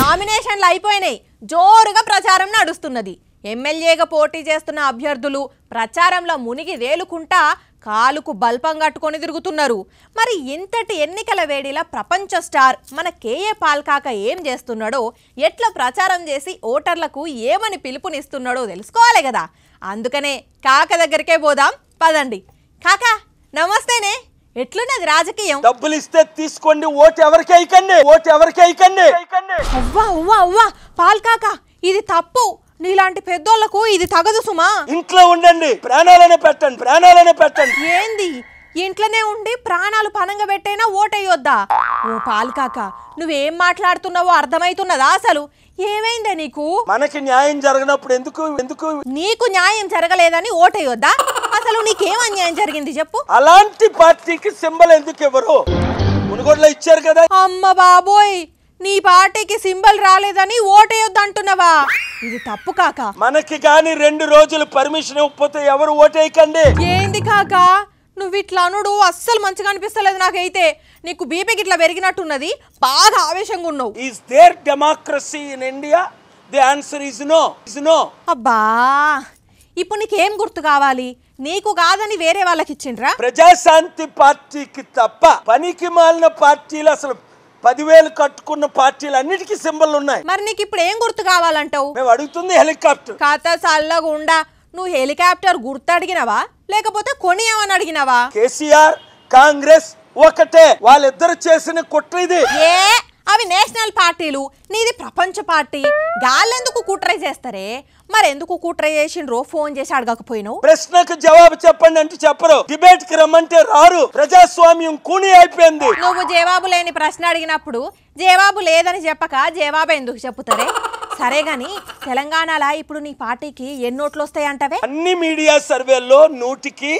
నామినేషన్లు అయిపోయినాయి జోరుగా ప్రచారం నడుస్తున్నది ఎమ్మెల్యేగా పోటీ చేస్తున్న అభ్యర్థులు ప్రచారంలో మునిగి వేలుకుంటా కాలుకు బల్పం కట్టుకొని తిరుగుతున్నారు మరి ఇంతటి ఎన్నికల వేడిలా ప్రపంచ స్టార్ మన కేఏ పాల్కాక ఏం చేస్తున్నాడో ఎట్లా ప్రచారం చేసి ఓటర్లకు ఏమని పిలుపునిస్తున్నాడో తెలుసుకోవాలి కదా అందుకనే కాక దగ్గరికే పోదాం పదండి కాకా నమస్తేనే ఎట్లున్నది రాజకీయం డబ్బులు ఇస్తే తీసుకోండి ఓటు ఎవరికి అయికండి ఓటు ఎవరికి అయికండి పాల్కాక ఇది తప్పు నీలాంటి పెద్దోళ్లకు ఇది తగదు సుమా ఇంట్లో ఉండండి ప్రాణాలనే పెట్టండి ప్రాణాలనే పెట్టండి ఏంది ఇంట్లోనే ఉండి ప్రాణాలు పనంగా పెట్టైనా ఓటయ్యొద్దా ఓ పాల్కాక నువ్వేం మాట్లాడుతున్నావో అర్థమైతున్నదా అసలు ఏమైందే నీకు మనకి న్యాయం జరగనప్పుడు ఎందుకు ఎందుకు నీకు న్యాయం జరగలేదని ఓటయ్యొద్దా అసలు నీకేం అన్యాయం జరిగింది చెప్పు అలాంటి పార్టీకి సింబల్ ఎందుకు ఇవ్వరు మునుగోడులో ఇచ్చారు కదా అమ్మ బాబోయ్ నీ పార్టీకి సింబల్ రాలేదని ఓటేయొద్దంటున్నావా ఇది తప్పు కాక మనకి గాని రెండు రోజులు పర్మిషన్ ఇవ్వకపోతే ఎవరు ఓటేయకండి ఏంది కాక నువ్వు ఇట్లా అనుడు అస్సలు మంచిగా అనిపిస్తలేదు నాకైతే నీకు బీపీ ఇట్లా పెరిగినట్టున్నది బాగా ఆవేశంగా ఉన్నావు is there democracy in India the answer is no is no అబ్బా ఇప్పుడు నీకేం గుర్తు కావాలి నీకు కాదని వేరే వాళ్ళకి ఇచ్చిండ్రా ప్రజాశాంతి పార్టీకి తప్ప పనికి మాలిన పార్టీలు అసలు పదివేలు కట్టుకున్న పార్టీలు అన్నిటికీ సింబల్ ఉన్నాయి మరి నీకు ఇప్పుడు ఏం గుర్తు కావాలంటావు మేము అడుగుతుంది హెలికాప్టర్ సాల్లో చల్లగుండా నువ్వు హెలికాప్టర్ గుర్తు అడిగినవా లేకపోతే ఏమని అడిగినవా కేసీఆర్ కాంగ్రెస్ ఒకటే వాళ్ళిద్దరు చేసిన కుట్ర ఇది ఏ అవి నేషనల్ పార్టీలు నీది ప్రపంచ పార్టీ గాలెందుకు కూట్రై చేస్తారే మరెందుకు కుట్ర చేసిండ్రు ఫోన్ చేసి అడగకపోయినావు ప్రశ్నకు జవాబు చెప్పండి అంటే చెప్పరు డిబేట్ కి రమ్మంటే రారు ప్రజాస్వామ్యం కూని అయిపోయింది నువ్వు జవాబు లేని ప్రశ్న అడిగినప్పుడు జవాబు లేదని చెప్పక జవాబు ఎందుకు చెప్పుతారే సరే గాని తెలంగాణలో ఇప్పుడు నీ పార్టీకి ఎన్ని ఓట్లు వస్తాయంటవే అన్ని మీడియా సర్వేల్లో నూటికి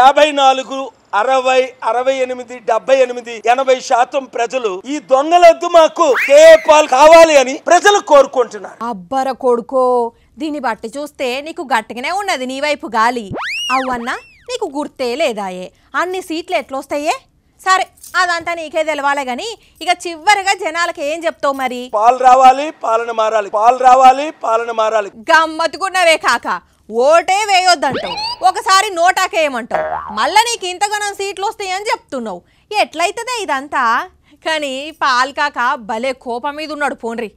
యాభై నాలుగు అరవై అరవై ఎనిమిది డెబ్బై ఎనిమిది ఎనభై శాతం ప్రజలు ఈ దొంగలద్దు మాకు పాలు కావాలి అని ప్రజలు కోరుకుంటున్నారు అబ్బర కొడుకో దీన్ని బట్టి చూస్తే నీకు గట్టిగానే ఉన్నది నీ వైపు గాలి అవన్నా నీకు గుర్తే లేదాయే అన్ని సీట్లు ఎట్లొస్తాయే సరే అదంతా నీకే తెలవాలి గాని ఇక చివరిగా జనాలకు ఏం చెప్తావు మరి పాలు రావాలి పాలన మారాలి పాలు రావాలి పాలన మారాలి గమ్మత్తుకున్నవే కాక ఓటే వేయొద్దంటావు ఒకసారి నోటాకేయమంటావు మళ్ళీ నీకు ఇంతగానం సీట్లు వస్తాయని చెప్తున్నావు ఎట్లయితుందే ఇదంతా కానీ పాల్కాక భలే కోపం మీద ఉన్నాడు పోన్రీ